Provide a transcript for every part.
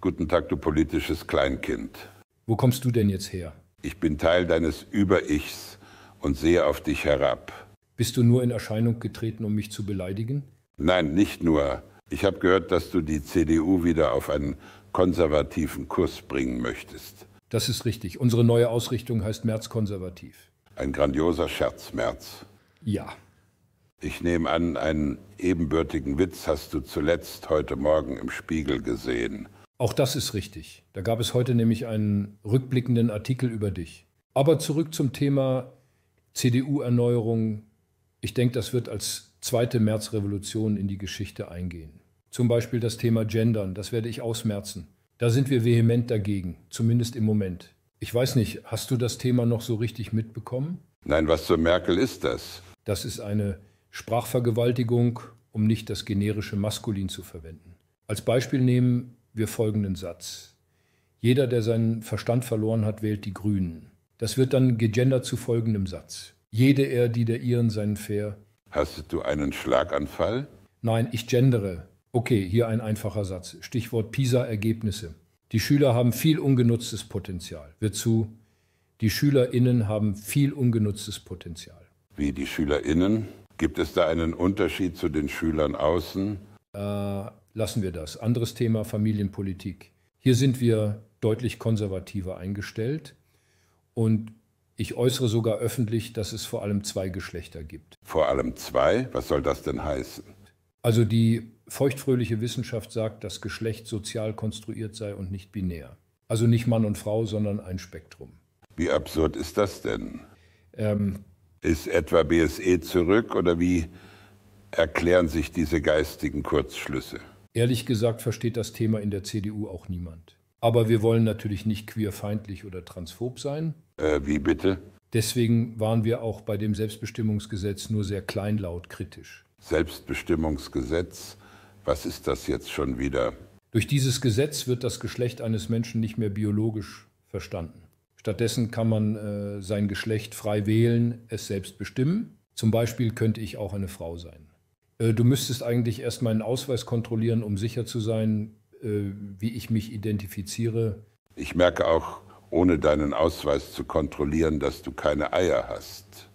Guten Tag, du politisches Kleinkind. Wo kommst du denn jetzt her? Ich bin Teil deines Über-Ichs und sehe auf dich herab. Bist du nur in Erscheinung getreten, um mich zu beleidigen? Nein, nicht nur. Ich habe gehört, dass du die CDU wieder auf einen konservativen Kurs bringen möchtest. Das ist richtig. Unsere neue Ausrichtung heißt März konservativ. Ein grandioser Scherz, März. Ja. Ich nehme an, einen ebenbürtigen Witz hast du zuletzt heute Morgen im Spiegel gesehen. Auch das ist richtig. Da gab es heute nämlich einen rückblickenden Artikel über dich. Aber zurück zum Thema CDU-Erneuerung. Ich denke, das wird als zweite Märzrevolution in die Geschichte eingehen. Zum Beispiel das Thema Gendern, das werde ich ausmerzen. Da sind wir vehement dagegen, zumindest im Moment. Ich weiß nicht, hast du das Thema noch so richtig mitbekommen? Nein, was zur Merkel ist das? Das ist eine Sprachvergewaltigung, um nicht das generische Maskulin zu verwenden. Als Beispiel nehmen, wir folgenden Satz. Jeder, der seinen Verstand verloren hat, wählt die Grünen. Das wird dann gegendert zu folgendem Satz. Jede er, die der ihren seinen fair. Hast du einen Schlaganfall? Nein, ich gendere. Okay, hier ein einfacher Satz. Stichwort PISA-Ergebnisse. Die Schüler haben viel ungenutztes Potenzial. Wird zu, die SchülerInnen haben viel ungenutztes Potenzial. Wie die SchülerInnen? Gibt es da einen Unterschied zu den Schülern außen? Äh, lassen wir das. Anderes Thema Familienpolitik. Hier sind wir deutlich konservativer eingestellt und ich äußere sogar öffentlich, dass es vor allem zwei Geschlechter gibt. Vor allem zwei? Was soll das denn heißen? Also die feuchtfröhliche Wissenschaft sagt, dass Geschlecht sozial konstruiert sei und nicht binär. Also nicht Mann und Frau, sondern ein Spektrum. Wie absurd ist das denn? Ähm, ist etwa BSE zurück oder wie erklären sich diese geistigen Kurzschlüsse? Ehrlich gesagt versteht das Thema in der CDU auch niemand. Aber wir wollen natürlich nicht queerfeindlich oder transphob sein. Äh, wie bitte? Deswegen waren wir auch bei dem Selbstbestimmungsgesetz nur sehr kleinlaut kritisch. Selbstbestimmungsgesetz, was ist das jetzt schon wieder? Durch dieses Gesetz wird das Geschlecht eines Menschen nicht mehr biologisch verstanden. Stattdessen kann man äh, sein Geschlecht frei wählen, es selbst bestimmen. Zum Beispiel könnte ich auch eine Frau sein. Äh, du müsstest eigentlich erst meinen Ausweis kontrollieren, um sicher zu sein, äh, wie ich mich identifiziere. Ich merke auch, ohne deinen Ausweis zu kontrollieren, dass du keine Eier hast.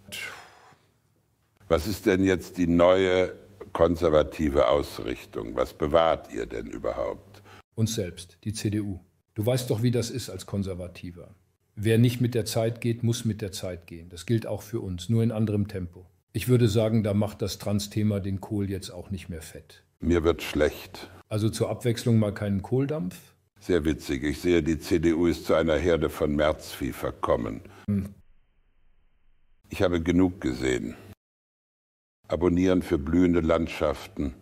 Was ist denn jetzt die neue konservative Ausrichtung? Was bewahrt ihr denn überhaupt? Uns selbst, die CDU. Du weißt doch, wie das ist als Konservativer. Wer nicht mit der Zeit geht, muss mit der Zeit gehen. Das gilt auch für uns, nur in anderem Tempo. Ich würde sagen, da macht das Trans-Thema den Kohl jetzt auch nicht mehr fett. Mir wird schlecht. Also zur Abwechslung mal keinen Kohldampf? Sehr witzig. Ich sehe, die CDU ist zu einer Herde von Märzvieh verkommen. Hm. Ich habe genug gesehen. Abonnieren für blühende Landschaften